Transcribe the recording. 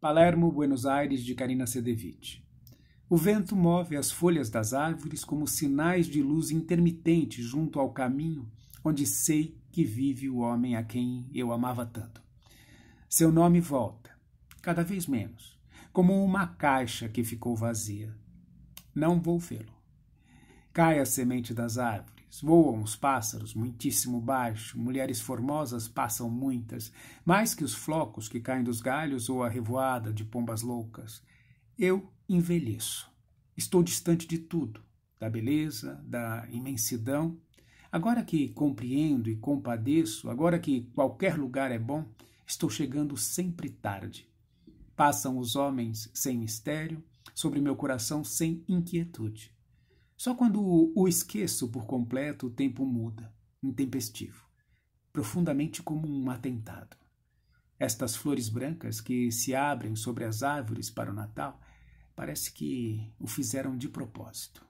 Palermo, Buenos Aires, de Karina Sedevich. O vento move as folhas das árvores como sinais de luz intermitente junto ao caminho onde sei que vive o homem a quem eu amava tanto. Seu nome volta, cada vez menos, como uma caixa que ficou vazia. Não vou vê-lo. Cai a semente das árvores árvores, voam os pássaros, muitíssimo baixo, mulheres formosas passam muitas, mais que os flocos que caem dos galhos ou a revoada de pombas loucas. Eu envelheço. Estou distante de tudo, da beleza, da imensidão. Agora que compreendo e compadeço, agora que qualquer lugar é bom, estou chegando sempre tarde. Passam os homens sem mistério, sobre meu coração sem inquietude. Só quando o esqueço por completo, o tempo muda, intempestivo, profundamente como um atentado. Estas flores brancas que se abrem sobre as árvores para o Natal, parece que o fizeram de propósito.